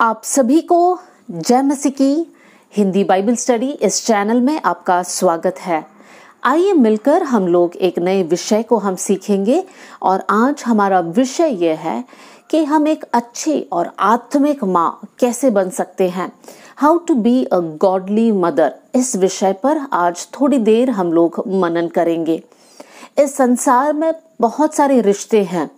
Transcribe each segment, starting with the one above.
आप सभी को जय मसी की हिंदी बाइबल स्टडी इस चैनल में आपका स्वागत है आइए मिलकर हम लोग एक नए विषय को हम सीखेंगे और आज हमारा विषय यह है कि हम एक अच्छे और आत्मिक माँ कैसे बन सकते हैं how to be a godly mother इस विषय पर आज थोड़ी देर हम लोग मनन करेंगे इस संसार में बहुत सारे रिश्ते हैं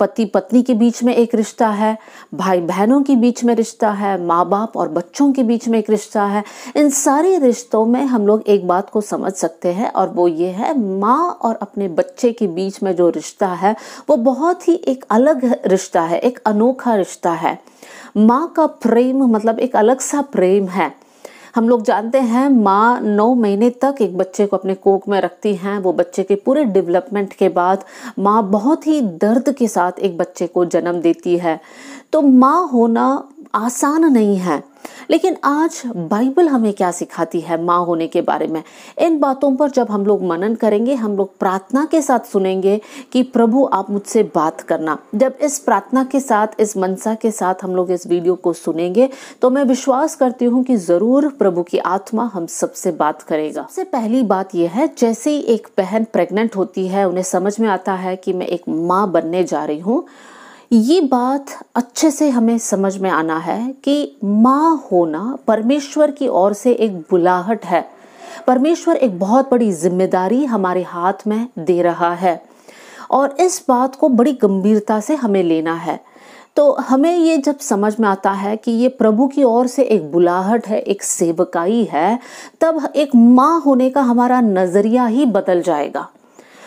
पति पत्नी के बीच में एक रिश्ता है भाई बहनों के बीच में रिश्ता है माँ बाप और बच्चों के बीच में एक रिश्ता है इन सारे रिश्तों में हम लोग एक बात को समझ सकते हैं और वो ये है माँ और अपने बच्चे के बीच में जो रिश्ता है वो बहुत ही एक अलग रिश्ता है एक अनोखा रिश्ता है माँ का प्रेम मतलब एक अलग सा प्रेम है हम लोग जानते हैं माँ नौ महीने तक एक बच्चे को अपने कोक में रखती हैं वो बच्चे के पूरे डेवलपमेंट के बाद माँ बहुत ही दर्द के साथ एक बच्चे को जन्म देती है तो माँ होना आसान नहीं है लेकिन आज बाइबल हमें क्या सिखाती है माँ होने के बारे में इन बातों पर जब हम लोग मनन करेंगे हम लोग प्रार्थना के साथ सुनेंगे कि प्रभु आप मुझसे बात करना जब इस प्रार्थना के साथ इस मनसा के साथ हम लोग इस वीडियो को सुनेंगे तो मैं विश्वास करती हूँ कि ज़रूर प्रभु की आत्मा हम सबसे बात करेगा सबसे पहली बात यह है जैसे ही एक बहन प्रेग्नेंट होती है उन्हें समझ में आता है कि मैं एक माँ बनने जा रही हूँ ये बात अच्छे से हमें समझ में आना है कि माँ होना परमेश्वर की ओर से एक बुलाहट है परमेश्वर एक बहुत बड़ी जिम्मेदारी हमारे हाथ में दे रहा है और इस बात को बड़ी गंभीरता से हमें लेना है तो हमें ये जब समझ में आता है कि ये प्रभु की ओर से एक बुलाहट है एक सेवकाई है तब एक माँ होने का हमारा नज़रिया ही बदल जाएगा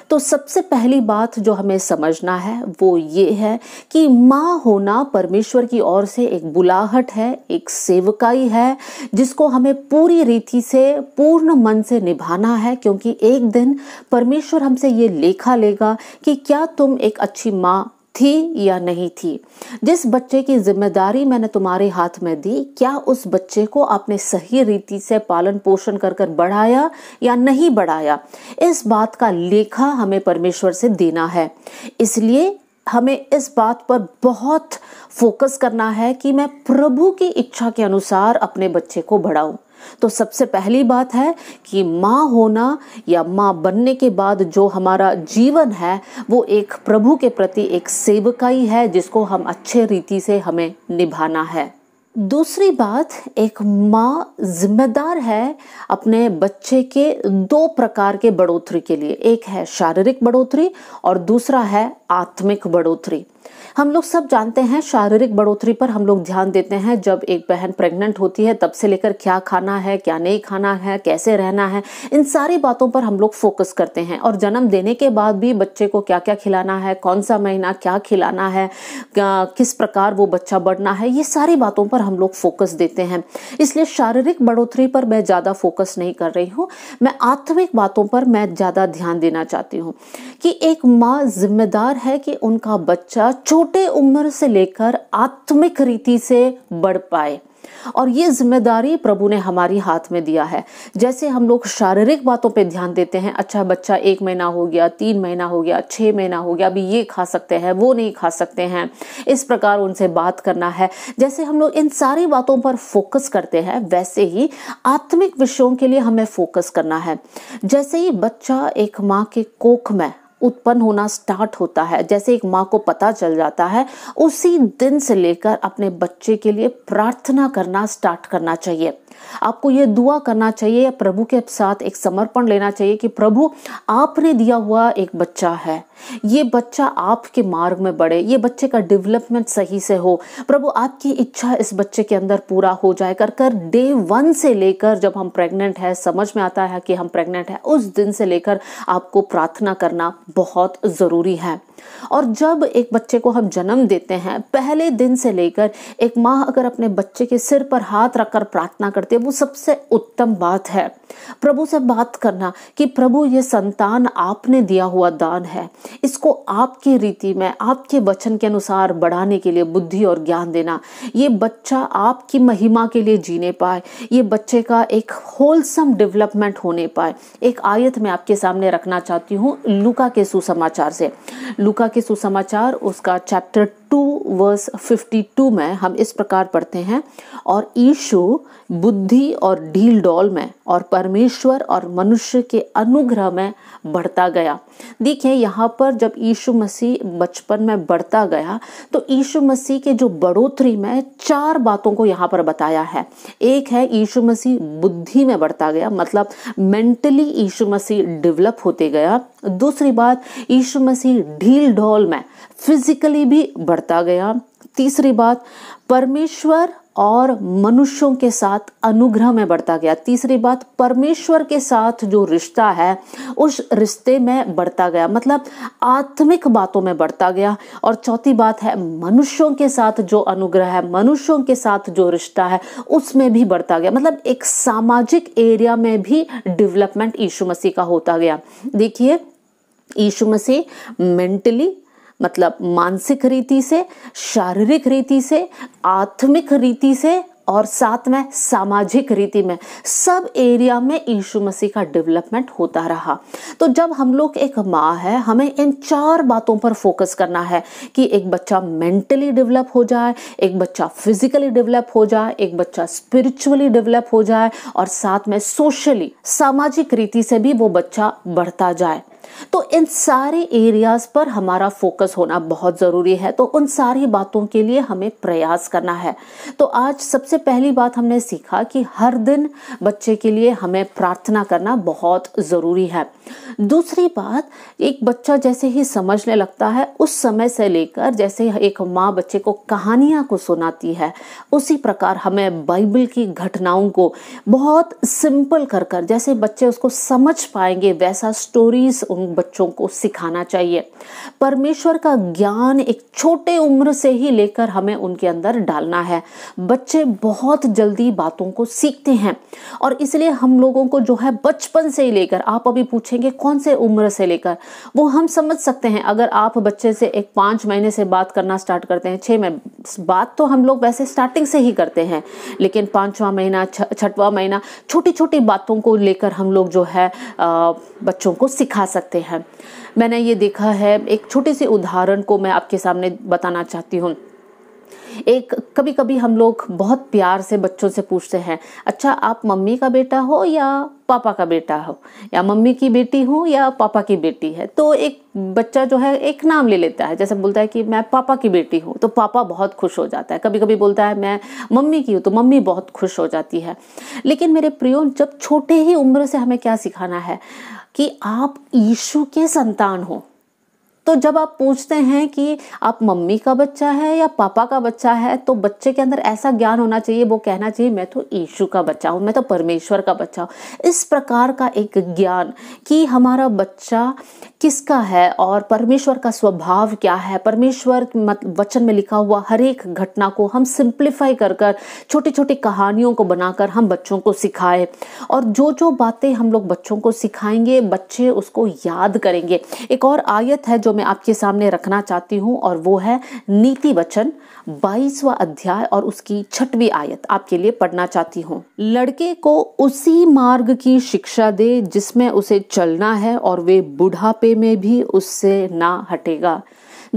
तो सबसे पहली बात जो हमें समझना है वो ये है कि माँ होना परमेश्वर की ओर से एक बुलाहट है एक सेवकाई है जिसको हमें पूरी रीति से पूर्ण मन से निभाना है क्योंकि एक दिन परमेश्वर हमसे ये लेखा लेगा कि क्या तुम एक अच्छी माँ थी या नहीं थी जिस बच्चे की जिम्मेदारी मैंने तुम्हारे हाथ में दी क्या उस बच्चे को आपने सही रीति से पालन पोषण कर कर बढ़ाया या नहीं बढ़ाया इस बात का लेखा हमें परमेश्वर से देना है इसलिए हमें इस बात पर बहुत फोकस करना है कि मैं प्रभु की इच्छा के अनुसार अपने बच्चे को बढ़ाऊं तो सबसे पहली बात है कि माँ होना या माँ बनने के बाद जो हमारा जीवन है वो एक प्रभु के प्रति एक सेवकाई है जिसको हम अच्छे रीति से हमें निभाना है दूसरी बात एक माँ जिम्मेदार है अपने बच्चे के दो प्रकार के बढ़ोतरी के लिए एक है शारीरिक बढ़ोतरी और दूसरा है आत्मिक बढ़ोतरी हम लोग सब जानते हैं शारीरिक बढ़ोतरी पर हम लोग ध्यान देते हैं जब एक बहन प्रेग्नेंट होती है तब से लेकर क्या खाना है क्या नहीं खाना है कैसे रहना है इन सारी बातों पर हम लोग फोकस करते हैं और जन्म देने के बाद भी बच्चे को क्या क्या खिलाना है कौन सा महीना क्या खिलाना है किस प्रकार वो बच्चा बढ़ना है ये सारी बातों पर हम लोग फोकस देते हैं इसलिए शारीरिक बढ़ोतरी पर मैं ज़्यादा फोकस नहीं कर रही हूँ मैं आत्मिक बातों पर मैं ज़्यादा ध्यान देना चाहती हूँ कि एक माँ जिम्मेदार है कि उनका बच्चा छोटे छोटे उम्र से लेकर आत्मिक रीति से बढ़ पाए और ये जिम्मेदारी प्रभु ने हमारी हाथ में दिया है जैसे हम लोग शारीरिक बातों पे ध्यान देते हैं अच्छा बच्चा एक महीना हो गया तीन महीना हो गया छः महीना हो गया अभी ये खा सकते हैं वो नहीं खा सकते हैं इस प्रकार उनसे बात करना है जैसे हम लोग इन सारी बातों पर फोकस करते हैं वैसे ही आत्मिक विषयों के लिए हमें फोकस करना है जैसे ही बच्चा एक माँ के कोख में उत्पन्न होना स्टार्ट होता है जैसे एक माँ को पता चल जाता है उसी दिन से लेकर अपने बच्चे के लिए प्रार्थना करना स्टार्ट करना चाहिए आपको ये दुआ करना चाहिए या प्रभु के साथ एक समर्पण लेना चाहिए कि प्रभु आपने दिया हुआ एक बच्चा है ये बच्चा आपके मार्ग में बढ़े ये बच्चे का डेवलपमेंट सही से हो प्रभु आपकी इच्छा इस बच्चे के अंदर पूरा हो जाए कर कर डे वन से लेकर जब हम प्रेग्नेंट है समझ में आता है कि हम प्रेग्नेंट है उस दिन से लेकर आपको प्रार्थना करना बहुत ज़रूरी है और जब एक बच्चे को हम जन्म देते हैं पहले दिन से लेकर एक माँ अगर अपने बच्चे के सिर पर हाथ रखकर प्रार्थना कर करते हैं वो सबसे उत्तम बात है प्रभु से बात करना कि प्रभु ये संतान आपने दिया हुआ दान है इसको आपकी रीति में आपके वचन के अनुसार बढ़ाने के लिए बुद्धि और ज्ञान देना ये बच्चा आपकी महिमा के लिए जीने पाए ये बच्चे का एक होलसम डेवलपमेंट होने पाए एक आयत मैं आपके सामने रखना चाहती हूँ लुका के सुसमाचार से लुका के सुसमाचार उसका चैप्टर टू वर्स 52 में हम इस प्रकार पढ़ते हैं और ईशु बुद्धि और ढील डोल में और परमेश्वर और मनुष्य के अनुग्रह में बढ़ता गया देखिए यहाँ पर जब यीशु मसीह बचपन में बढ़ता गया तो यीशु मसीह के जो बढ़ोतरी में चार बातों को यहाँ पर बताया है एक है यीशु मसीह बुद्धि में बढ़ता गया मतलब मेंटली यीशु मसीह डेवलप होते गया दूसरी बात यीशु मसीह ढील ढोल में फिजिकली भी बढ़ता गया तीसरी बात परमेश्वर और मनुष्यों के साथ अनुग्रह में बढ़ता गया तीसरी बात परमेश्वर के साथ जो रिश्ता है उस रिश्ते में बढ़ता गया मतलब आत्मिक बातों में बढ़ता गया और चौथी बात है मनुष्यों के साथ जो अनुग्रह है मनुष्यों के साथ जो रिश्ता है उसमें भी बढ़ता गया मतलब एक सामाजिक एरिया में भी डेवलपमेंट यीशु मसीह का होता गया देखिए यीशु मसीह मेंटली मतलब मानसिक रीति से शारीरिक रीति से आत्मिक रीति से और साथ में सामाजिक रीति में सब एरिया में यीशु मसीह का डेवलपमेंट होता रहा तो जब हम लोग एक माँ है हमें इन चार बातों पर फोकस करना है कि एक बच्चा मेंटली डेवलप हो जाए एक बच्चा फिजिकली डेवलप हो जाए एक बच्चा स्पिरिचुअली डेवलप हो जाए और साथ में सोशली सामाजिक रीति से भी वो बच्चा बढ़ता जाए तो इन सारे एरियाज पर हमारा फोकस होना बहुत ज़रूरी है तो उन सारी बातों के लिए हमें प्रयास करना है तो आज सबसे पहली बात हमने सीखा कि हर दिन बच्चे के लिए हमें प्रार्थना करना बहुत ज़रूरी है दूसरी बात एक बच्चा जैसे ही समझने लगता है उस समय से लेकर जैसे एक माँ बच्चे को कहानियां को सुनाती है उसी प्रकार हमें बाइबल की घटनाओं को बहुत सिंपल कर कर जैसे बच्चे उसको समझ पाएंगे वैसा स्टोरीज उन बच्चों को सिखाना चाहिए परमेश्वर का ज्ञान एक छोटे उम्र से ही लेकर हमें उनके अंदर डालना है बच्चे बहुत जल्दी बातों को सीखते हैं और इसलिए हम लोगों को जो है बचपन से ही लेकर आप अभी पूछेंगे कौन से उम्र से लेकर वो हम समझ सकते हैं अगर आप बच्चे से एक पाँच महीने से बात करना स्टार्ट करते हैं छः महीने बात तो हम लोग वैसे स्टार्टिंग से ही करते हैं लेकिन पाँचवा महीना छठवा महीना छोटी छोटी बातों को लेकर हम लोग जो है बच्चों को सिखा सकते सकते हैं मैंने ये देखा है एक छोटे से उदाहरण को मैं आपके सामने बताना चाहती हूँ एक कभी कभी हम लोग बहुत प्यार से बच्चों से पूछते हैं अच्छा आप मम्मी का बेटा हो या पापा का बेटा हो या मम्मी की बेटी हूँ या पापा की बेटी है तो एक बच्चा जो है एक नाम ले लेता है जैसे बोलता है कि मैं पापा की बेटी हूँ तो पापा बहुत खुश हो जाता है कभी कभी बोलता है मैं मम्मी की हूँ तो मम्मी बहुत खुश हो जाती है लेकिन मेरे प्रियो जब छोटे ही उम्र से हमें क्या सिखाना है कि आप यीशु के संतान हो तो जब आप पूछते हैं कि आप मम्मी का बच्चा है या पापा का बच्चा है तो बच्चे के अंदर ऐसा ज्ञान होना चाहिए वो कहना चाहिए मैं तो यीशु का बच्चा हूँ मैं तो परमेश्वर का बच्चा हूँ इस प्रकार का एक ज्ञान कि हमारा बच्चा किसका है और परमेश्वर का स्वभाव क्या है परमेश्वर मतलब वचन में लिखा हुआ हर एक घटना को हम सिंप्लीफाई कर कर छोटी छोटी कहानियों को बनाकर हम बच्चों को सिखाए और जो जो बातें हम लोग बच्चों को सिखाएंगे बच्चे उसको याद करेंगे एक और आयत है जो मैं आपके सामने रखना चाहती हूँ और वो है नीति वचन बाईसवा अध्याय और उसकी छठवीं आयत आपके लिए पढ़ना चाहती हूँ लड़के को उसी मार्ग की शिक्षा दे जिसमें उसे चलना है और वे बुढ़ापे बुढ़ापे में भी उससे ना हटेगा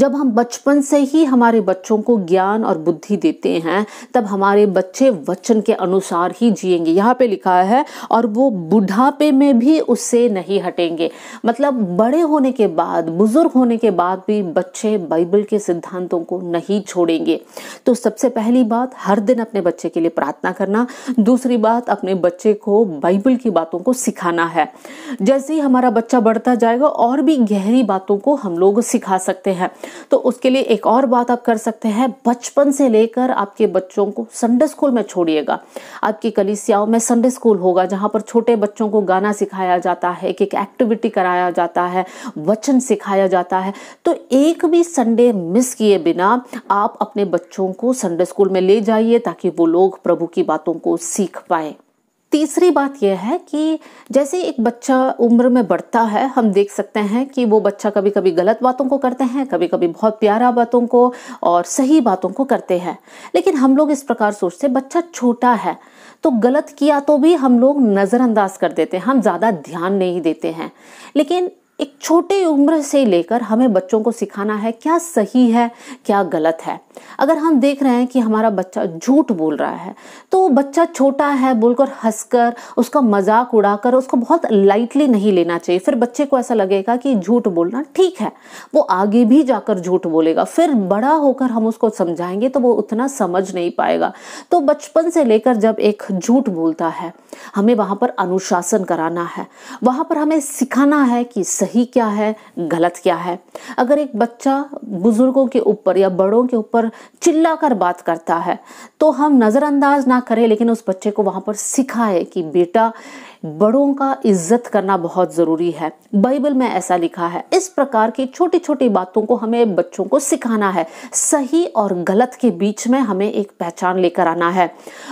जब हम बचपन से ही हमारे बच्चों को ज्ञान और बुद्धि देते हैं तब हमारे बच्चे वचन के अनुसार ही जिएंगे यहाँ पे लिखा है और वो बुढ़ापे में भी उससे नहीं हटेंगे मतलब बड़े होने के बाद बुजुर्ग होने के बाद भी बच्चे बाइबल के सिद्धांतों को नहीं छोड़ेंगे तो सबसे पहली बात हर दिन अपने बच्चे के लिए प्रार्थना करना दूसरी बात अपने बच्चे को बाइबल की बातों को सिखाना है जैसे ही हमारा बच्चा बढ़ता जाएगा और भी गहरी बातों को हम लोग सिखा सकते हैं तो उसके लिए एक और बात आप कर सकते हैं बचपन से लेकर आपके बच्चों को संडे स्कूल में छोड़िएगा आपकी कलिसियाओं में संडे स्कूल होगा जहाँ पर छोटे बच्चों को गाना सिखाया जाता है एक एक एक्टिविटी कराया जाता है वचन सिखाया जाता है तो एक भी संडे मिस किए बिना आप अपने बच्चों को संडे स्कूल में ले जाइए ताकि वो लोग प्रभु की बातों को सीख पाएँ तीसरी बात यह है कि जैसे एक बच्चा उम्र में बढ़ता है हम देख सकते हैं कि वो बच्चा कभी कभी गलत बातों को करते हैं कभी कभी बहुत प्यारा बातों को और सही बातों को करते हैं लेकिन हम लोग इस प्रकार सोचते बच्चा छोटा है तो गलत किया तो भी हम लोग नज़रअंदाज कर देते हैं हम ज़्यादा ध्यान नहीं देते हैं लेकिन एक छोटे उम्र से लेकर हमें बच्चों को सिखाना है क्या सही है क्या गलत है अगर हम देख रहे हैं कि हमारा बच्चा झूठ बोल रहा है तो बच्चा छोटा है बोलकर हंसकर उसका मजाक उड़ाकर उसको बहुत लाइटली नहीं लेना चाहिए फिर बच्चे को ऐसा लगेगा कि झूठ बोलना ठीक है वो आगे भी जाकर झूठ बोलेगा फिर बड़ा होकर हम उसको समझाएंगे तो वो उतना समझ नहीं पाएगा तो बचपन से लेकर जब एक झूठ बोलता है हमें वहाँ पर अनुशासन कराना है वहाँ पर हमें सिखाना है कि सही सही क्या है गलत क्या है अगर एक बच्चा बुज़ुर्गों के ऊपर या बड़ों के ऊपर चिल्ला कर बात करता है तो हम नज़रअंदाज ना करें लेकिन उस बच्चे को वहाँ पर सिखाए कि बेटा बड़ों का इज्जत करना बहुत ज़रूरी है बाइबल में ऐसा लिखा है इस प्रकार की छोटी छोटी बातों को हमें बच्चों को सिखाना है सही और गलत के बीच में हमें एक पहचान लेकर आना है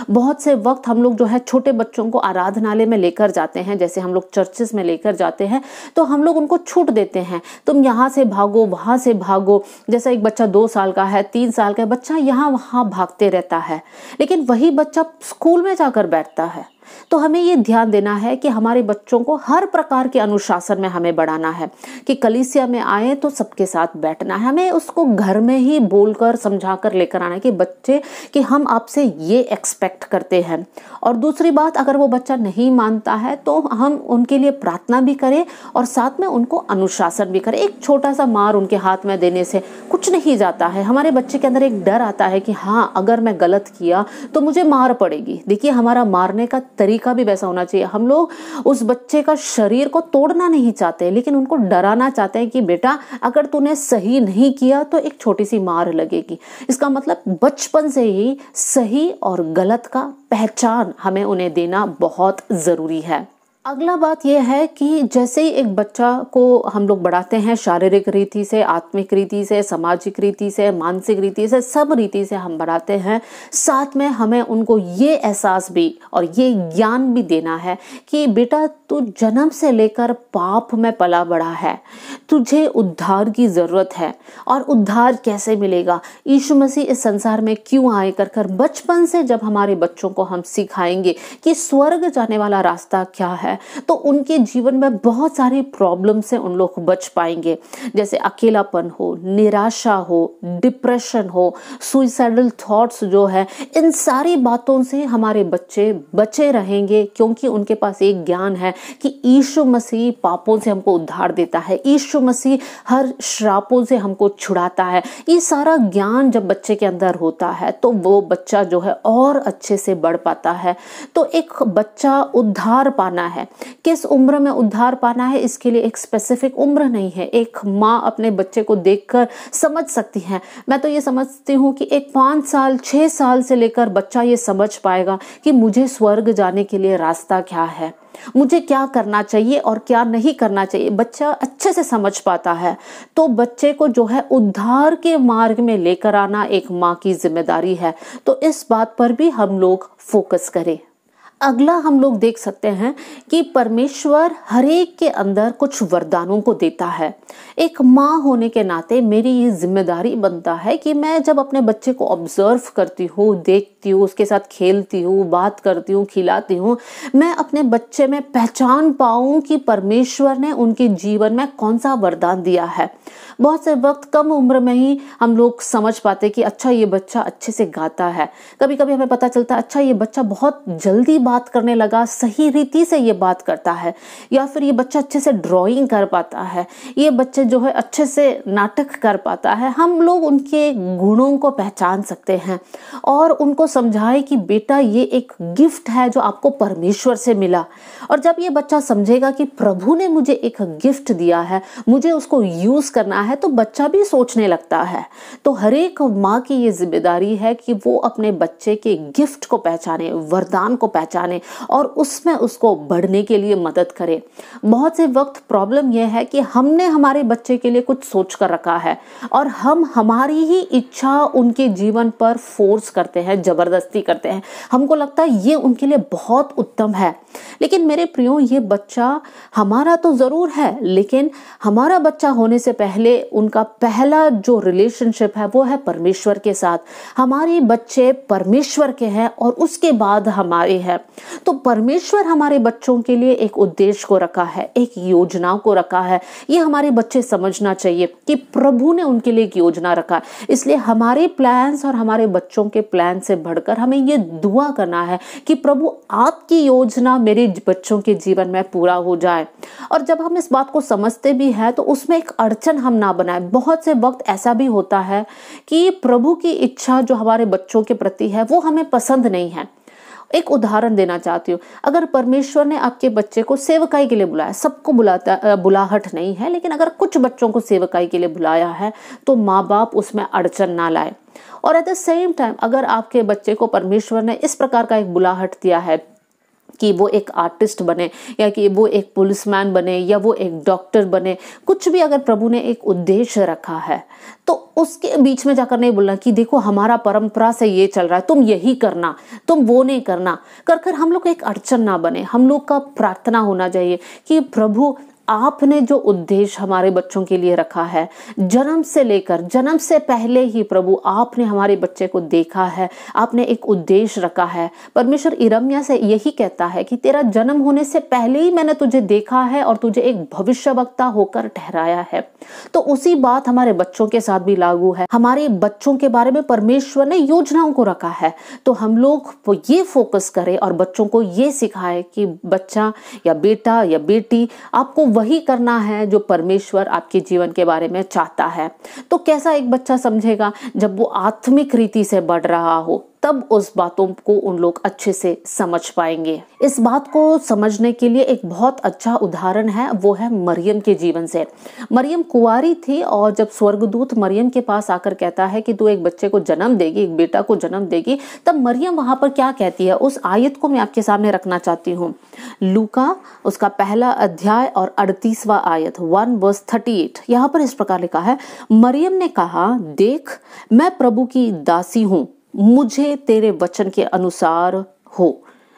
बहुत से वक्त हम लोग जो है छोटे बच्चों को आराधनालय में लेकर जाते हैं जैसे हम लोग चर्चेस में लेकर जाते हैं तो हम लोग उनको छूट देते हैं तुम यहाँ से भागो वहाँ से भागो जैसा एक बच्चा दो साल का है तीन साल का बच्चा यहाँ वहाँ भागते रहता है लेकिन वही बच्चा स्कूल में जाकर बैठता है तो हमें ये ध्यान देना है कि हमारे बच्चों को हर प्रकार के अनुशासन में हमें बढ़ाना है कि कलिसिया में आए तो सबके साथ बैठना है हमें उसको घर में ही बोलकर समझाकर लेकर आना है कि बच्चे कि हम आपसे ये एक्सपेक्ट करते हैं और दूसरी बात अगर वो बच्चा नहीं मानता है तो हम उनके लिए प्रार्थना भी करें और साथ में उनको अनुशासन भी करें एक छोटा सा मार उनके हाथ में देने से कुछ नहीं जाता है हमारे बच्चे के अंदर एक डर आता है कि हाँ अगर मैं गलत किया तो मुझे मार पड़ेगी देखिए हमारा मारने का तरीका भी वैसा होना चाहिए हम लोग उस बच्चे का शरीर को तोड़ना नहीं चाहते लेकिन उनको डराना चाहते हैं कि बेटा अगर तूने सही नहीं किया तो एक छोटी सी मार लगेगी इसका मतलब बचपन से ही सही और गलत का पहचान हमें उन्हें देना बहुत ज़रूरी है अगला बात यह है कि जैसे ही एक बच्चा को हम लोग बढ़ाते हैं शारीरिक रीति से आत्मिक रीति से सामाजिक रीति से मानसिक रीति से सब रीति से हम बढ़ाते हैं साथ में हमें उनको ये एहसास भी और ये ज्ञान भी देना है कि बेटा तू जन्म से लेकर पाप में पला बढ़ा है तुझे उद्धार की ज़रूरत है और उद्धार कैसे मिलेगा यीशु मसीह इस संसार में क्यों आए कर कर बचपन से जब हमारे बच्चों को हम सिखाएंगे कि स्वर्ग जाने वाला रास्ता क्या है तो उनके जीवन में बहुत सारी प्रॉब्लम से उन लोग बच पाएंगे जैसे अकेलापन हो निराशा हो डिप्रेशन हो सुइसाइडल थॉट्स जो है इन सारी बातों से हमारे बच्चे बचे रहेंगे क्योंकि उनके पास एक ज्ञान है कि ईशु मसीह पापों से हमको उद्धार देता है ईशु मसीह हर श्रापों से हमको छुड़ाता है ये सारा ज्ञान जब बच्चे के अंदर होता है तो वो बच्चा जो है और अच्छे से बढ़ पाता है तो एक बच्चा उद्धार पाना है है किस उम्र में उद्धार पाना है इसके लिए एक स्पेसिफिक उम्र नहीं है एक माँ अपने बच्चे को देखकर समझ सकती है मैं तो ये समझती हूँ कि एक पाँच साल छः साल से लेकर बच्चा ये समझ पाएगा कि मुझे स्वर्ग जाने के लिए रास्ता क्या है मुझे क्या करना चाहिए और क्या नहीं करना चाहिए बच्चा अच्छे से समझ पाता है तो बच्चे को जो है उद्धार के मार्ग में लेकर आना एक माँ की जिम्मेदारी है तो इस बात पर भी हम लोग फोकस करें अगला हम लोग देख सकते हैं कि परमेश्वर हरेक के अंदर कुछ वरदानों को देता है एक माँ होने के नाते मेरी ये जिम्मेदारी बनता है कि मैं जब अपने बच्चे को ऑब्जर्व करती हूँ देखती हूँ उसके साथ खेलती हूँ बात करती हूँ खिलाती हूँ मैं अपने बच्चे में पहचान पाऊँ कि परमेश्वर ने उनके जीवन में कौन सा वरदान दिया है बहुत से वक्त कम उम्र में ही हम लोग समझ पाते कि अच्छा ये बच्चा अच्छे से गाता है कभी कभी हमें पता चलता है अच्छा ये बच्चा बहुत जल्दी बात करने लगा सही रीति से ये बात करता है या फिर ये बच्चा अच्छे से ड्राइंग कर पाता है ये बच्चे जो है अच्छे से नाटक कर पाता है हम लोग उनके गुणों को पहचान सकते हैं और उनको समझाए कि बेटा ये एक गिफ्ट है जो आपको परमेश्वर से मिला और जब ये बच्चा समझेगा कि प्रभु ने मुझे एक गिफ्ट दिया है मुझे उसको यूज़ करना है है तो बच्चा भी सोचने लगता है तो हर एक माँ की ये जिम्मेदारी है कि वो अपने बच्चे के गिफ्ट को पहचाने वरदान को पहचाने और उसमें उसको बढ़ने के लिए मदद करे बहुत से वक्त प्रॉब्लम यह है कि हमने हमारे बच्चे के लिए कुछ सोच कर रखा है और हम हमारी ही इच्छा उनके जीवन पर फोर्स करते हैं ज़बरदस्ती करते हैं हमको लगता है ये उनके लिए बहुत उत्तम है लेकिन मेरे प्रियो ये बच्चा हमारा तो ज़रूर है लेकिन हमारा बच्चा होने से पहले उनका पहला जो रिलेशनशिप है वो है परमेश्वर के साथ हमारे बच्चे परमेश्वर के हैं और उसके बाद हमारे हैं तो परमेश्वर हमारे बच्चों के लिए एक उद्देश्य को रखा है एक योजना को रखा है ये हमारे बच्चे समझना चाहिए कि प्रभु ने उनके लिए एक योजना रखा है इसलिए हमारे प्लान्स और हमारे बच्चों के प्लान से बढ़कर हमें ये दुआ करना है कि प्रभु आपकी योजना मेरे बच्चों के जीवन में पूरा हो जाए और जब हम इस बात को समझते भी हैं तो उसमें एक अड़चन हम ना ना बनाए बहुत से वक्त ऐसा भी होता है कि प्रभु की इच्छा जो हमारे बच्चों के प्रति है वो हमें पसंद नहीं है एक उदाहरण देना चाहती हूँ अगर परमेश्वर ने आपके बच्चे को सेवकाई के लिए बुलाया सबको बुलाता बुलाहट नहीं है लेकिन अगर कुछ बच्चों को सेवकाई के लिए बुलाया है तो माँ बाप उसमें अड़चन ना लाए और एट द सेम टाइम अगर आपके बच्चे को परमेश्वर ने इस प्रकार का एक बुलाहट दिया है कि वो एक आर्टिस्ट बने या कि वो एक पुलिसमैन बने या वो एक डॉक्टर बने कुछ भी अगर प्रभु ने एक उद्देश्य रखा है तो उसके बीच में जाकर नहीं बोलना कि देखो हमारा परंपरा से ये चल रहा है तुम यही करना तुम वो नहीं करना कर कर हम लोग एक अड़चन ना बने हम लोग का प्रार्थना होना चाहिए कि प्रभु आपने जो उद्देश्य हमारे बच्चों के लिए रखा है जन्म से लेकर जन्म से पहले ही प्रभु आपने हमारे बच्चे को देखा है आपने एक उद्देश्य रखा है परमेश्वर इरम्या से यही कहता है कि तेरा जन्म होने से पहले ही मैंने तुझे देखा है और तुझे एक भविष्यवक्ता होकर ठहराया है तो उसी बात हमारे बच्चों के साथ भी लागू है हमारे बच्चों के बारे में परमेश्वर ने योजनाओं को रखा है तो हम लोग ये फोकस करें और बच्चों को ये सिखाए कि बच्चा या बेटा या बेटी आपको वही करना है जो परमेश्वर आपके जीवन के बारे में चाहता है तो कैसा एक बच्चा समझेगा जब वो आत्मिक रीति से बढ़ रहा हो तब उस बातों को उन लोग अच्छे से समझ पाएंगे इस बात को समझने के लिए एक बहुत अच्छा उदाहरण है वो है मरियम के जीवन से मरियम कुंवारी थी और जब स्वर्गदूत मरियम के पास आकर कहता है कि तू एक बच्चे को जन्म देगी एक बेटा को जन्म देगी तब मरियम वहां पर क्या कहती है उस आयत को मैं आपके सामने रखना चाहती हूँ लूका उसका पहला अध्याय और अड़तीसवा आयत वन वर्स थर्टी एट यहाँ पर इस प्रकार लिखा है मरियम ने कहा देख मैं प्रभु की दासी हूं मुझे तेरे वचन के अनुसार हो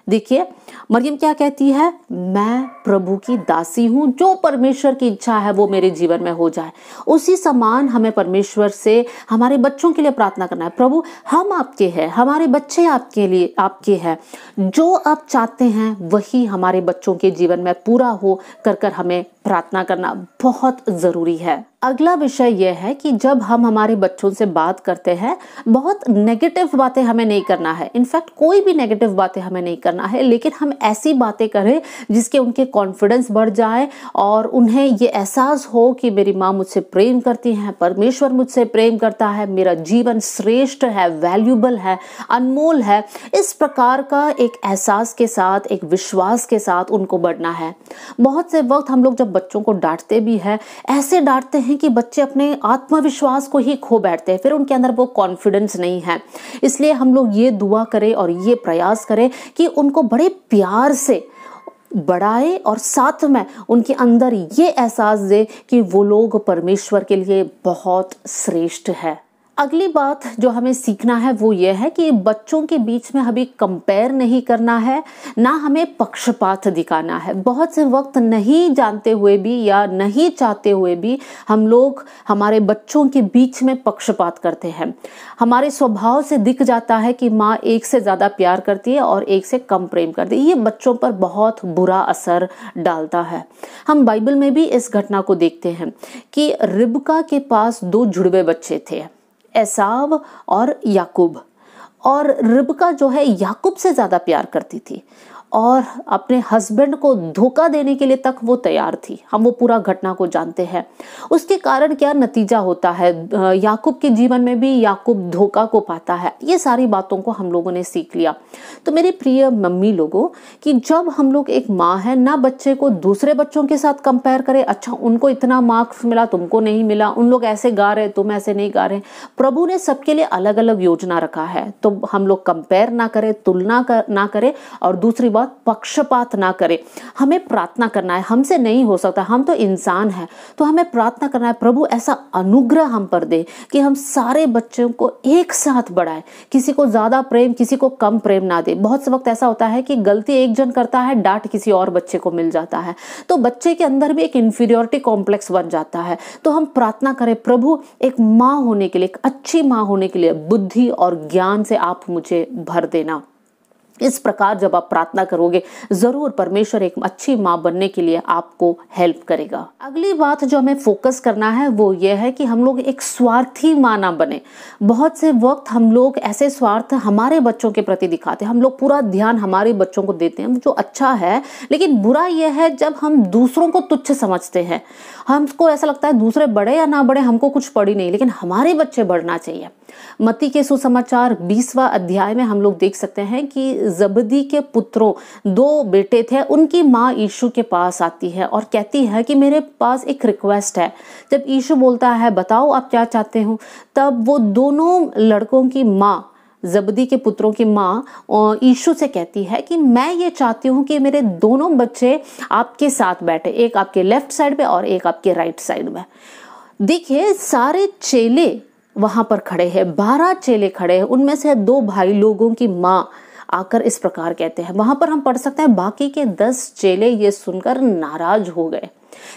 देखिए मरियम क्या कहती है मैं प्रभु की दासी हूं जो परमेश्वर की इच्छा है वो मेरे जीवन में हो जाए उसी समान हमें परमेश्वर से हमारे बच्चों के लिए प्रार्थना करना है प्रभु हम आपके हैं हमारे बच्चे आपके लिए आपके हैं जो आप चाहते हैं वही हमारे बच्चों के जीवन में पूरा हो कर कर हमें प्रार्थना करना बहुत ज़रूरी है अगला विषय यह है कि जब हम हमारे बच्चों से बात करते हैं बहुत नेगेटिव बातें हमें नहीं करना है इनफैक्ट कोई भी नेगेटिव बातें हमें नहीं करना है लेकिन हम ऐसी बातें करें जिसके उनके कॉन्फिडेंस बढ़ जाए और उन्हें ये एहसास हो कि मेरी माँ मुझसे प्रेम करती हैं परमेश्वर मुझसे प्रेम करता है मेरा जीवन श्रेष्ठ है वैल्यूबल है अनमोल है इस प्रकार का एक एहसास के साथ एक विश्वास के साथ उनको बढ़ना है बहुत से वक्त हम लोग जब बच्चों को डांटते भी हैं ऐसे डांटते हैं कि बच्चे अपने आत्मविश्वास को ही खो बैठते हैं फिर उनके अंदर वो कॉन्फिडेंस नहीं है इसलिए हम लोग ये दुआ करें और ये प्रयास करें कि उनको बड़े प्यार से बढ़ाए और साथ में उनके अंदर ये एहसास दे कि वो लोग परमेश्वर के लिए बहुत श्रेष्ठ है अगली बात जो हमें सीखना है वो ये है कि बच्चों के बीच में हमें कंपेयर नहीं करना है ना हमें पक्षपात दिखाना है बहुत से वक्त नहीं जानते हुए भी या नहीं चाहते हुए भी हम लोग हमारे बच्चों के बीच में पक्षपात करते हैं हमारे स्वभाव से दिख जाता है कि माँ एक से ज़्यादा प्यार करती है और एक से कम प्रेम करती है ये बच्चों पर बहुत बुरा असर डालता है हम बाइबल में भी इस घटना को देखते हैं कि रिबका के पास दो जुड़वे बच्चे थे एसाव और याकूब और रिबका जो है याकूब से ज़्यादा प्यार करती थी और अपने हस्बैंड को धोखा देने के लिए तक वो तैयार थी हम वो पूरा घटना को जानते हैं उसके कारण क्या नतीजा होता है याकूब के जीवन में भी याकूब धोखा को पाता है ये सारी बातों को हम लोगों ने सीख लिया तो मेरे प्रिय मम्मी लोगों कि जब हम लोग एक माँ है ना बच्चे को दूसरे बच्चों के साथ कंपेयर करें अच्छा उनको इतना मार्क्स मिला तुमको नहीं मिला उन लोग ऐसे गा रहे तुम ऐसे नहीं गा रहे प्रभु ने सबके लिए अलग अलग योजना रखा है तो हम लोग कंपेयर ना करें तुलना कर, ना करें और दूसरी बात बहुत पक्षपात ना करें हमें प्रार्थना करना है हमसे नहीं हो सकता हम तो इंसान हैं तो हमें प्रार्थना करना है प्रभु ऐसा अनुग्रह हम पर दे कि हम सारे बच्चों को एक साथ बढ़ाएं किसी को ज़्यादा प्रेम किसी को कम प्रेम ना दे बहुत वक्त ऐसा होता है कि गलती एक जन करता है डांट किसी और बच्चे को मिल जाता है तो बच्चे के अंदर भी एक इन्फीरियोरिटी कॉम्प्लेक्स बन जाता है तो हम प्रार्थना करें प्रभु एक माँ होने के लिए एक अच्छी माँ होने के लिए बुद्धि और ज्ञान से आप मुझे भर देना इस प्रकार जब आप प्रार्थना करोगे ज़रूर परमेश्वर एक अच्छी माँ बनने के लिए आपको हेल्प करेगा अगली बात जो हमें फोकस करना है वो ये है कि हम लोग एक स्वार्थी माँ ना बने बहुत से वक्त हम लोग ऐसे स्वार्थ हमारे बच्चों के प्रति दिखाते हैं हम लोग पूरा ध्यान हमारे बच्चों को देते हैं जो अच्छा है लेकिन बुरा यह है जब हम दूसरों को तुच्छ समझते हैं हमको ऐसा लगता है दूसरे बड़े या ना बड़े हमको कुछ पड़ी नहीं लेकिन हमारे बच्चे बढ़ना चाहिए मती के सुसमाचार बीसवा अध्याय में हम लोग देख सकते हैं कि जबदी के पुत्रों दो बेटे थे उनकी माँ यीशु के पास आती है और कहती है कि मेरे पास एक रिक्वेस्ट है जब यीशु बोलता है बताओ आप क्या चाहते हो तब वो दोनों लड़कों की माँ जबदी के पुत्रों की माँ यीशु से कहती है कि मैं ये चाहती हूँ कि मेरे दोनों बच्चे आपके साथ बैठे एक आपके लेफ्ट साइड में और एक आपके राइट साइड में देखिए सारे चेले वहाँ पर खड़े हैं बारह चेले खड़े हैं उनमें से दो भाई लोगों की माँ आकर इस प्रकार कहते हैं वहां पर हम पढ़ सकते हैं बाकी के दस चेले ये सुनकर नाराज हो गए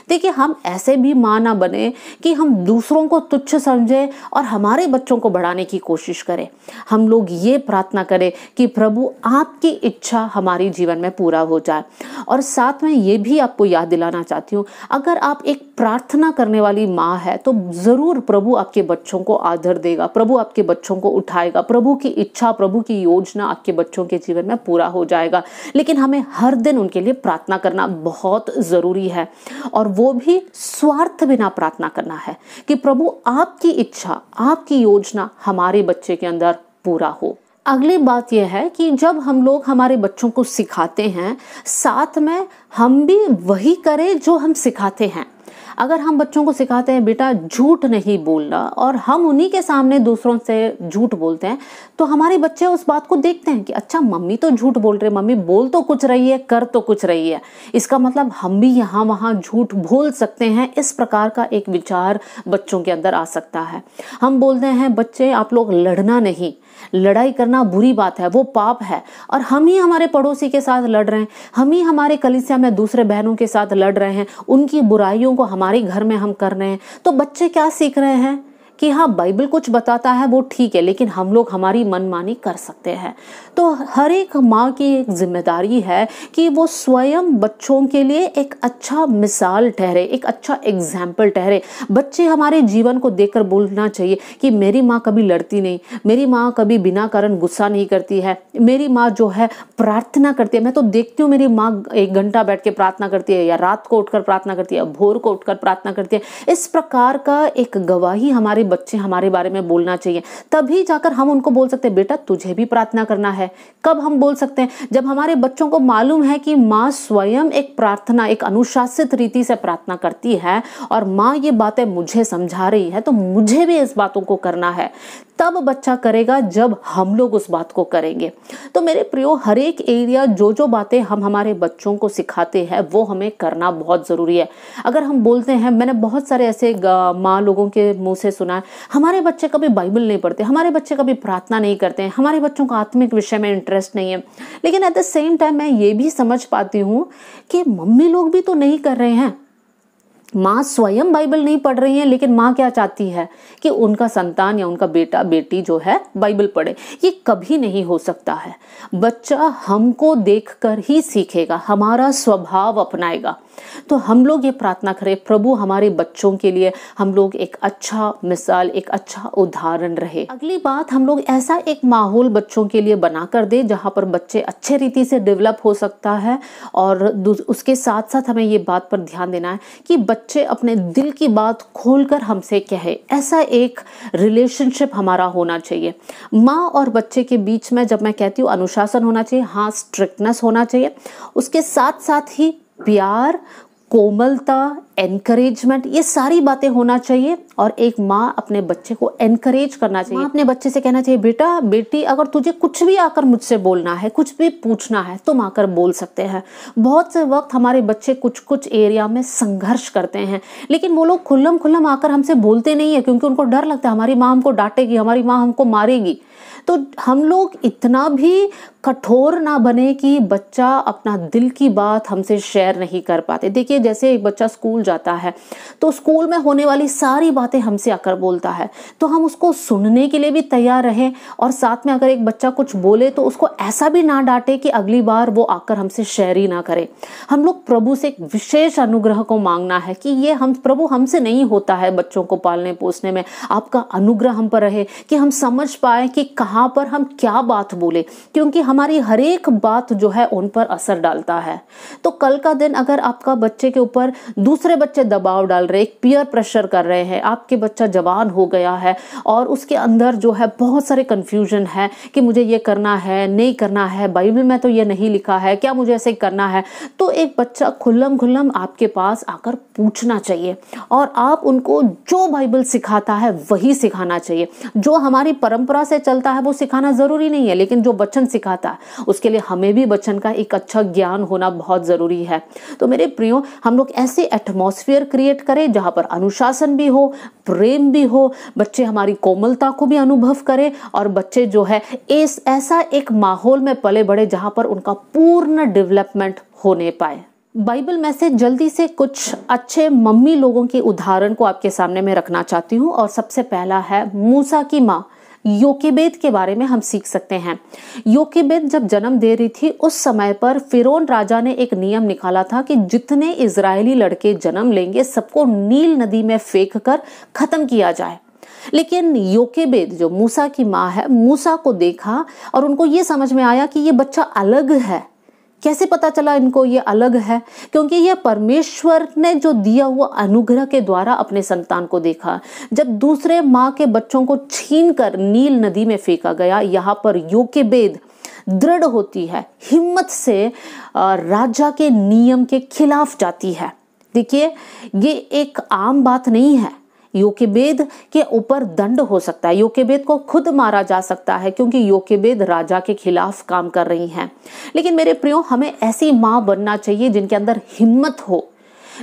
देखिए हम ऐसे भी माँ ना बने कि हम दूसरों को तुच्छ समझें और हमारे बच्चों को बढ़ाने की कोशिश करें हम लोग ये प्रार्थना करें कि प्रभु आपकी इच्छा हमारे जीवन में पूरा हो जाए और साथ में ये भी आपको याद दिलाना चाहती हूँ अगर आप एक प्रार्थना करने वाली माँ है तो ज़रूर प्रभु आपके बच्चों को आदर देगा प्रभु आपके बच्चों को उठाएगा प्रभु की इच्छा प्रभु की योजना आपके बच्चों के जीवन में पूरा हो जाएगा लेकिन हमें हर दिन उनके लिए प्रार्थना करना बहुत ज़रूरी है और वो भी स्वार्थ बिना प्रार्थना करना है कि प्रभु आपकी इच्छा आपकी योजना हमारे बच्चे के अंदर पूरा हो अगली बात यह है कि जब हम लोग हमारे बच्चों को सिखाते हैं साथ में हम भी वही करें जो हम सिखाते हैं अगर हम बच्चों को सिखाते हैं बेटा झूठ नहीं बोलना और हम उन्हीं के सामने दूसरों से झूठ बोलते हैं तो हमारे बच्चे उस बात को देखते हैं कि अच्छा मम्मी तो झूठ बोल रहे मम्मी बोल तो कुछ रही है कर तो कुछ रही है इसका मतलब हम भी यहाँ वहाँ झूठ बोल सकते हैं इस प्रकार का एक विचार बच्चों के अंदर आ सकता है हम बोलते हैं बच्चे आप लोग लड़ना नहीं लड़ाई करना बुरी बात है वो पाप है और हम ही हमारे पड़ोसी के साथ लड़ रहे हैं हम ही हमारे कलिसिया में दूसरे बहनों के साथ लड़ रहे हैं उनकी बुराइयों को हमारे घर में हम कर रहे हैं तो बच्चे क्या सीख रहे हैं कि हाँ बाइबल कुछ बताता है वो ठीक है लेकिन हम लोग हमारी मनमानी कर सकते हैं तो हर एक माँ की एक जिम्मेदारी है कि वो स्वयं बच्चों के लिए एक अच्छा मिसाल ठहरे एक अच्छा एग्जाम्पल ठहरे बच्चे हमारे जीवन को देख बोलना चाहिए कि मेरी माँ कभी लड़ती नहीं मेरी माँ कभी बिना कारण गुस्सा नहीं करती है मेरी माँ जो है प्रार्थना करती है मैं तो देखती हूँ मेरी माँ एक घंटा बैठ के प्रार्थना करती है या रात को उठकर प्रार्थना करती है भोर को उठकर प्रार्थना करती है इस प्रकार का एक गवाही हमारे हमारे बच्चे हमारे बारे में बोलना चाहिए तभी जाकर हम उनको बोल सकते हैं बेटा तुझे भी प्रार्थना करना है कब हम बोल सकते हैं जब हमारे बच्चों को मालूम है कि माँ स्वयं एक प्रार्थना एक अनुशासित रीति से प्रार्थना करती है और माँ ये बातें मुझे समझा रही है तो मुझे भी इस बातों को करना है तब बच्चा करेगा जब हम लोग उस बात को करेंगे तो मेरे प्रियो हर एक एरिया जो जो बातें हम हमारे बच्चों को सिखाते हैं वो हमें करना बहुत ज़रूरी है अगर हम बोलते हैं मैंने बहुत सारे ऐसे माँ लोगों के मुँह से सुना है हमारे बच्चे कभी बाइबल नहीं पढ़ते हमारे बच्चे कभी प्रार्थना नहीं करते हैं हमारे बच्चों का आत्मिक विषय में इंटरेस्ट नहीं है लेकिन एट द सेम टाइम मैं ये भी समझ पाती हूँ कि मम्मी लोग भी तो नहीं कर रहे हैं माँ स्वयं बाइबल नहीं पढ़ रही है लेकिन माँ क्या चाहती है कि उनका संतान या उनका बेटा बेटी जो है बाइबल पढ़े ये कभी नहीं हो सकता है बच्चा हमको देखकर ही सीखेगा हमारा स्वभाव अपनाएगा तो हम लोग ये प्रार्थना करें प्रभु हमारे बच्चों के लिए हम लोग एक अच्छा मिसाल एक अच्छा उदाहरण रहे अगली बात हम लोग ऐसा एक माहौल बच्चों के लिए बना कर दे जहाँ पर बच्चे अच्छे रीति से डेवलप हो सकता है और उसके साथ साथ हमें ये बात पर ध्यान देना है कि बच्चे बच्चे अपने दिल की बात खोलकर हमसे कहे ऐसा एक रिलेशनशिप हमारा होना चाहिए माँ और बच्चे के बीच में जब मैं कहती हूँ अनुशासन होना चाहिए हाँ स्ट्रिक्टनेस होना चाहिए उसके साथ साथ ही प्यार कोमलता एनकरेजमेंट ये सारी बातें होना चाहिए और एक माँ अपने बच्चे को एनकरेज करना चाहिए अपने बच्चे से कहना चाहिए बेटा बेटी अगर तुझे कुछ भी आकर मुझसे बोलना है कुछ भी पूछना है तुम आकर बोल सकते हैं बहुत से वक्त हमारे बच्चे कुछ कुछ एरिया में संघर्ष करते हैं लेकिन वो लोग खुल्लम खुल्लम आकर हमसे बोलते नहीं है क्योंकि उनको डर लगता है हमारी माँ हमको डांटेगी हमारी माँ हमको मारेगी तो हम लोग इतना भी कठोर ना बने कि बच्चा अपना दिल की बात हमसे शेयर नहीं कर पाते देखिए जैसे एक बच्चा स्कूल जाता है तो स्कूल में होने वाली सारी बातें हमसे आकर बोलता है तो हम उसको सुनने के लिए भी तैयार रहें और साथ में अगर एक बच्चा कुछ बोले तो उसको ऐसा भी ना डांटे कि अगली बार वो आकर हमसे शेयर ही ना करे हम लोग प्रभु से एक विशेष अनुग्रह को मांगना है कि ये हम प्रभु हमसे नहीं होता है बच्चों को पालने पोसने में आपका अनुग्रह हम पर रहे कि हम समझ पाए कि कहाँ यहाँ पर हम क्या बात बोले क्योंकि हमारी हर एक बात जो है उन पर असर डालता है तो कल का दिन अगर आपका बच्चे के ऊपर दूसरे बच्चे दबाव डाल रहे एक पियर प्रेशर कर रहे हैं आपके बच्चा जवान हो गया है और उसके अंदर जो है बहुत सारे कन्फ्यूजन है कि मुझे ये करना है नहीं करना है बाइबल में तो ये नहीं लिखा है क्या मुझे ऐसे करना है तो एक बच्चा खुल्लम खुल्लम आपके पास आकर पूछना चाहिए और आप उनको जो बाइबल सिखाता है वही सिखाना चाहिए जो हमारी परंपरा से चलता है वो सिखाना ज़रूरी नहीं है लेकिन जो बच्चन सिखाता है उसके लिए हमें भी बच्चन का एक अच्छा ज्ञान होना बहुत ज़रूरी है तो मेरे प्रियो हम लोग ऐसे एटमोसफियर क्रिएट करें जहाँ पर अनुशासन भी हो प्रेम भी हो बच्चे हमारी कोमलता को भी अनुभव करें और बच्चे जो है इस ऐसा एक माहौल में पले बढ़े जहाँ पर उनका पूर्ण डेवलपमेंट होने पाए बाइबल में से जल्दी से कुछ अच्छे मम्मी लोगों के उदाहरण को आपके सामने में रखना चाहती हूँ और सबसे पहला है मूसा की माँ योकीबेद के बारे में हम सीख सकते हैं योकेबेद जब जन्म दे रही थी उस समय पर फिरोन राजा ने एक नियम निकाला था कि जितने इजरायली लड़के जन्म लेंगे सबको नील नदी में फेंक कर खत्म किया जाए लेकिन योकेबेद जो मूसा की माँ है मूसा को देखा और उनको ये समझ में आया कि ये बच्चा अलग है कैसे पता चला इनको ये अलग है क्योंकि ये परमेश्वर ने जो दिया हुआ अनुग्रह के द्वारा अपने संतान को देखा जब दूसरे माँ के बच्चों को छीन कर नील नदी में फेंका गया यहाँ पर योग्य बेद दृढ़ होती है हिम्मत से राजा के नियम के खिलाफ जाती है देखिए ये एक आम बात नहीं है योकेबेद के ऊपर दंड हो सकता है योकेबेद को खुद मारा जा सकता है क्योंकि योकेबेद राजा के खिलाफ काम कर रही हैं लेकिन मेरे प्रियो हमें ऐसी माँ बनना चाहिए जिनके अंदर हिम्मत हो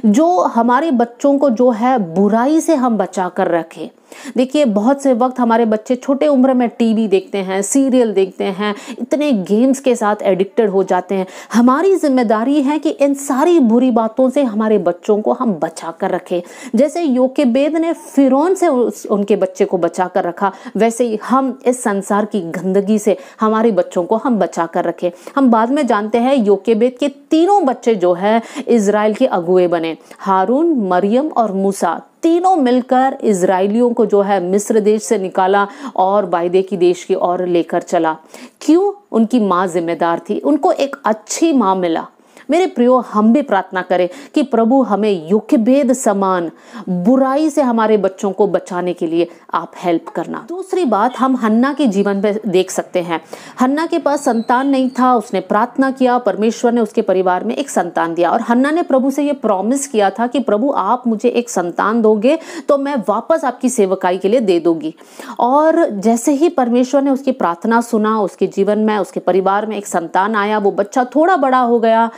जो हमारे बच्चों को जो है बुराई से हम बचा कर रखें देखिए बहुत से वक्त हमारे बच्चे छोटे उम्र में टीवी देखते हैं सीरियल देखते हैं इतने गेम्स के साथ एडिक्टेड हो जाते हैं हमारी जिम्मेदारी है कि इन सारी बुरी बातों से हमारे बच्चों को हम बचा कर रखें जैसे योके बेद ने फिरौन से उनके बच्चे को बचा कर रखा वैसे ही हम इस संसार की गंदगी से हमारे बच्चों को हम बचा कर रखें हम बाद में जानते हैं बेद के तीनों बच्चे जो है इसराइल के अगुए बने हारून मरियम और मूसा तीनों मिलकर इसराइलियों को जो है मिस्र देश से निकाला और वायदे की देश की ओर लेकर चला क्यों उनकी माँ जिम्मेदार थी उनको एक अच्छी माँ मिला मेरे प्रियो हम भी प्रार्थना करें कि प्रभु हमें युग भेद समान बुराई से हमारे बच्चों को बचाने के लिए आप हेल्प करना दूसरी बात हम हन्ना के जीवन में देख सकते हैं हन्ना के पास संतान नहीं था उसने प्रार्थना किया परमेश्वर ने उसके परिवार में एक संतान दिया और हन्ना ने प्रभु से यह प्रॉमिस किया था कि प्रभु आप मुझे एक संतान दोगे तो मैं वापस आपकी सेवकाई के लिए दे दूंगी और जैसे ही परमेश्वर ने उसकी प्रार्थना सुना उसके जीवन में उसके परिवार में एक संतान आया वो बच्चा थोड़ा बड़ा हो गया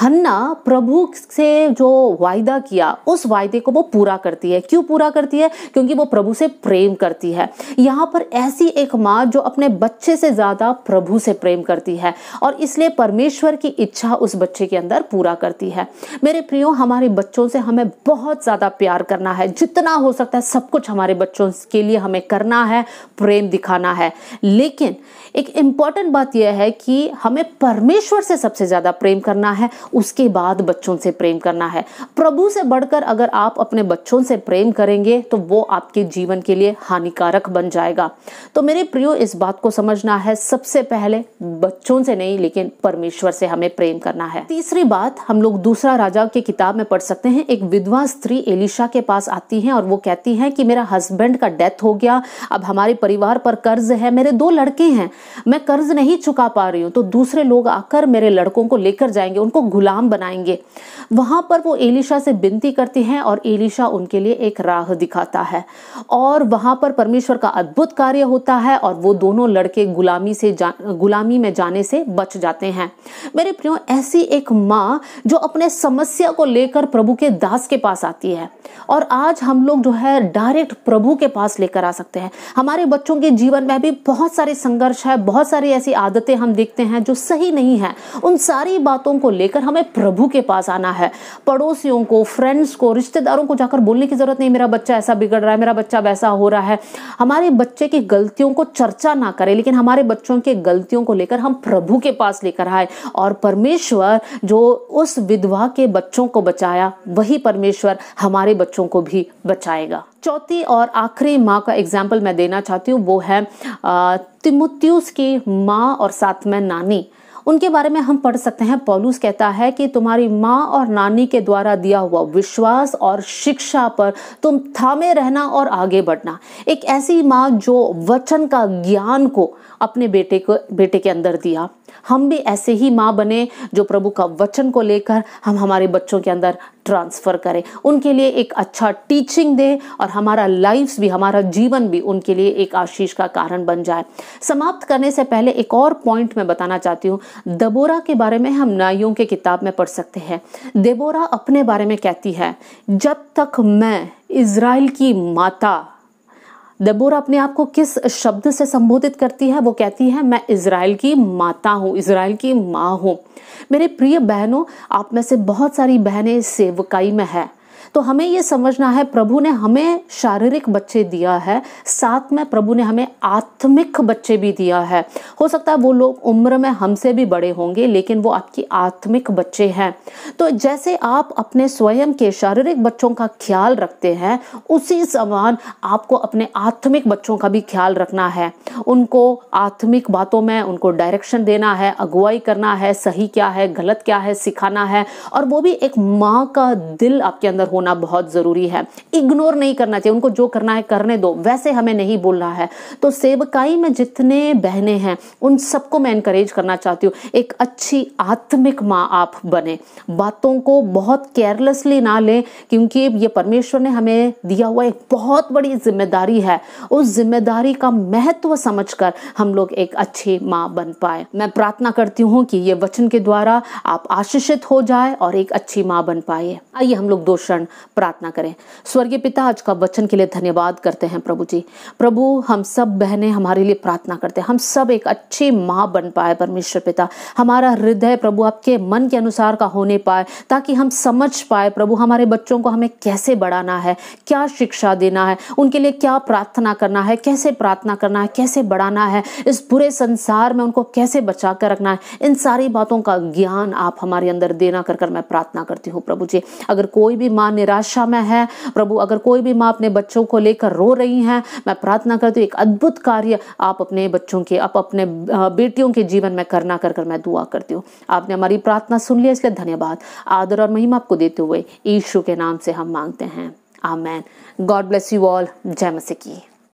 हन्ना प्रभु से जो वायदा किया उस वायदे को वो पूरा करती है क्यों पूरा करती है क्योंकि वो प्रभु से प्रेम करती है यहाँ पर ऐसी एक माँ जो अपने बच्चे से ज़्यादा प्रभु से प्रेम करती है और इसलिए परमेश्वर की इच्छा उस बच्चे के अंदर पूरा करती है मेरे प्रियो हमारे बच्चों से हमें बहुत ज़्यादा प्यार करना है जितना हो सकता है सब कुछ हमारे बच्चों के लिए हमें करना है प्रेम दिखाना है लेकिन एक इम्पॉर्टेंट बात यह है कि हमें परमेश्वर से सबसे ज़्यादा प्रेम करना है उसके बाद बच्चों से प्रेम करना है प्रभु से बढ़कर अगर आप अपने बच्चों से प्रेम करेंगे तो वो आपके जीवन के लिए हानिकारक बन जाएगा तो मेरे प्रियो इस बात को समझना है सबसे पहले बच्चों से नहीं लेकिन परमेश्वर से हमें प्रेम करना है तीसरी बात हम लोग दूसरा राजा की किताब में पढ़ सकते हैं एक विधवा स्त्री एलिशा के पास आती है और वो कहती है कि मेरा हस्बैंड का डेथ हो गया अब हमारे परिवार पर कर्ज है मेरे दो लड़के हैं मैं कर्ज नहीं चुका पा रही हूँ तो दूसरे लोग आकर मेरे लड़कों को लेकर जाएंगे उनको गुलाम बनाएंगे वहाँ पर वो एलिशा से विनती करती हैं और एलिशा उनके लिए एक राह दिखाता है और वहाँ पर परमेश्वर का अद्भुत कार्य होता है और वो दोनों लड़के गुलामी से गुलामी में जाने से बच जाते हैं मेरे प्रियो ऐसी एक माँ जो अपने समस्या को लेकर प्रभु के दास के पास आती है और आज हम लोग जो है डायरेक्ट प्रभु के पास लेकर आ सकते हैं हमारे बच्चों के जीवन में भी बहुत सारे संघर्ष है है बहुत सारी ऐसी आदतें हम देखते हैं जो सही नहीं है उन सारी बातों को लेकर हमें प्रभु के पास आना है पड़ोसियों को फ्रेंड्स को रिश्तेदारों को जाकर बोलने की ज़रूरत नहीं मेरा बच्चा ऐसा बिगड़ रहा है मेरा बच्चा वैसा हो रहा है हमारे बच्चे की गलतियों को चर्चा ना करें लेकिन हमारे बच्चों की गलतियों को लेकर हम प्रभु के पास लेकर आए और परमेश्वर जो उस विधवा के बच्चों को बचाया वही परमेश्वर हमारे बच्चों को भी बचाएगा चौथी और आखिरी माँ का एग्जाम्पल मैं देना चाहती हूँ वो है तिमुत्यूस की माँ और साथ में नानी उनके बारे में हम पढ़ सकते हैं पॉलूस कहता है कि तुम्हारी माँ और नानी के द्वारा दिया हुआ विश्वास और शिक्षा पर तुम थामे रहना और आगे बढ़ना एक ऐसी माँ जो वचन का ज्ञान को अपने बेटे को बेटे के अंदर दिया हम भी ऐसे ही माँ बने जो प्रभु का वचन को लेकर हम हमारे बच्चों के अंदर ट्रांसफ़र करें उनके लिए एक अच्छा टीचिंग दें और हमारा लाइफ्स भी हमारा जीवन भी उनके लिए एक आशीष का कारण बन जाए समाप्त करने से पहले एक और पॉइंट मैं बताना चाहती हूँ दबोरा के बारे में हम नाइयों के किताब में पढ़ सकते हैं देबोरा अपने बारे में कहती है जब तक मैं इसराइल की माता दबोरा अपने आप को किस शब्द से संबोधित करती है वो कहती है मैं इसराइल की माता हूँ इसराइल की माँ हूँ मेरे प्रिय बहनों आप में से बहुत सारी बहनें सेवकाई में हैं तो हमें यह समझना है प्रभु ने हमें शारीरिक बच्चे दिया है साथ में प्रभु ने हमें आत्मिक बच्चे भी दिया है हो सकता है वो लोग उम्र में हमसे भी बड़े होंगे लेकिन वो आपकी आत्मिक बच्चे हैं तो जैसे आप अपने स्वयं के शारीरिक बच्चों का ख्याल रखते हैं उसी समान आपको अपने आत्मिक बच्चों का भी ख्याल रखना है उनको आत्मिक बातों में उनको डायरेक्शन देना है अगुवाई करना है सही क्या है गलत क्या है सिखाना है और वो भी एक माँ का दिल आपके अंदर होना होना बहुत ज़रूरी है इग्नोर नहीं करना चाहिए उनको जो करना है करने दो वैसे हमें नहीं बोलना है तो सेवकाई में जितने बहने हैं उन सबको मैं इनक्रेज करना चाहती हूँ एक अच्छी आत्मिक माँ आप बने बातों को बहुत केयरलेसली ना लें क्योंकि ये परमेश्वर ने हमें दिया हुआ एक बहुत बड़ी जिम्मेदारी है उस जिम्मेदारी का महत्व समझकर हम लोग एक अच्छी माँ बन पाए मैं प्रार्थना करती हूँ कि ये वचन के द्वारा आप आशीषित हो जाए और एक अच्छी माँ बन पाए आइए हम लोग दूषण प्रार्थना करें स्वर्गीय पिता आज का वचन के लिए धन्यवाद करते हैं प्रभु जी प्रभु हम सब बहनें हमारे लिए प्रार्थना करते हैं हम सब एक अच्छी माँ बन पाए परमेश्वर पिता हमारा हृदय प्रभु आपके मन के अनुसार का होने पाए ताकि हम समझ पाए प्रभु हमारे बच्चों को हमें कैसे बढ़ाना है क्या शिक्षा देना है उनके लिए क्या प्रार्थना करना है कैसे प्रार्थना करना है कैसे बढ़ाना है इस बुरे संसार में उनको कैसे बचा कर रखना है इन सारी बातों का ज्ञान आप हमारे अंदर देना कर कर मैं प्रार्थना करती हूँ प्रभु जी अगर कोई भी माँ निराशा में है प्रभु अगर कोई भी माँ अपने बच्चों को लेकर रो रही हैं मैं प्रार्थना करती हूँ एक अद्भुत कार्य आप अपने बच्चों के आप अपने बेटियों के जीवन में करना कर कर मैं दुआ करती हूँ आपने हमारी प्रार्थना सुन लिया इसलिए धन्यवाद आदर और महिमा आपको देते हुए यीशु के नाम से हम मांगते हैं amen god bless you all जय मसी की